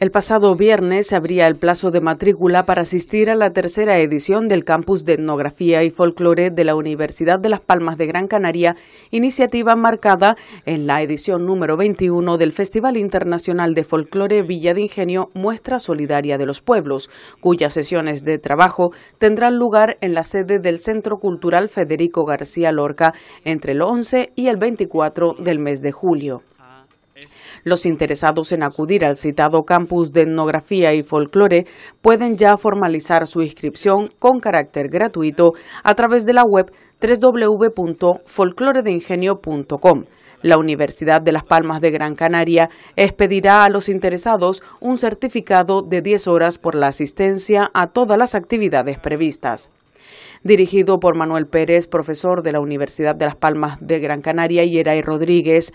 El pasado viernes se abría el plazo de matrícula para asistir a la tercera edición del Campus de Etnografía y Folclore de la Universidad de Las Palmas de Gran Canaria, iniciativa marcada en la edición número 21 del Festival Internacional de Folclore Villa de Ingenio Muestra Solidaria de los Pueblos, cuyas sesiones de trabajo tendrán lugar en la sede del Centro Cultural Federico García Lorca entre el 11 y el 24 del mes de julio. Los interesados en acudir al citado campus de etnografía y folclore pueden ya formalizar su inscripción con carácter gratuito a través de la web www.folcloredeingenio.com. La Universidad de Las Palmas de Gran Canaria expedirá a los interesados un certificado de 10 horas por la asistencia a todas las actividades previstas dirigido por Manuel Pérez, profesor de la Universidad de Las Palmas de Gran Canaria, y Eray Rodríguez,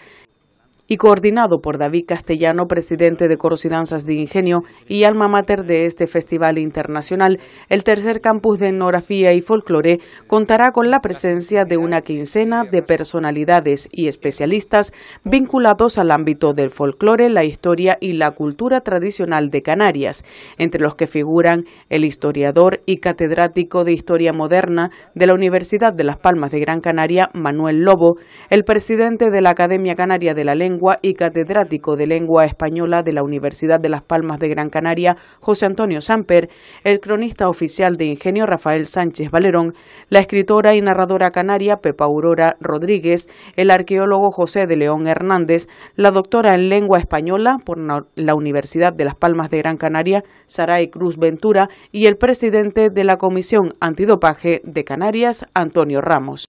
y coordinado por David Castellano, presidente de Coros y Danzas de Ingenio y alma mater de este festival internacional, el tercer campus de etnografía y folclore contará con la presencia de una quincena de personalidades y especialistas vinculados al ámbito del folclore, la historia y la cultura tradicional de Canarias, entre los que figuran el historiador y catedrático de Historia Moderna de la Universidad de Las Palmas de Gran Canaria, Manuel Lobo, el presidente de la Academia Canaria de la Lengua, Lengua y catedrático de Lengua Española de la Universidad de Las Palmas de Gran Canaria, José Antonio Samper, el cronista oficial de Ingenio Rafael Sánchez Valerón, la escritora y narradora canaria Pepa Aurora Rodríguez, el arqueólogo José de León Hernández, la doctora en Lengua Española por la Universidad de Las Palmas de Gran Canaria, Saray Cruz Ventura, y el presidente de la Comisión Antidopaje de Canarias, Antonio Ramos.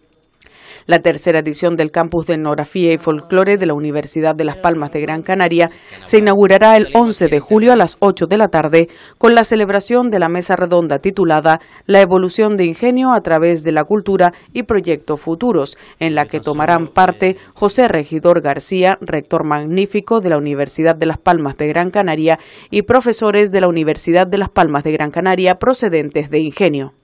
La tercera edición del Campus de Etnografía y Folclore de la Universidad de Las Palmas de Gran Canaria se inaugurará el 11 de julio a las 8 de la tarde con la celebración de la mesa redonda titulada La evolución de ingenio a través de la cultura y proyectos futuros, en la que tomarán parte José Regidor García, rector magnífico de la Universidad de Las Palmas de Gran Canaria y profesores de la Universidad de Las Palmas de Gran Canaria procedentes de Ingenio.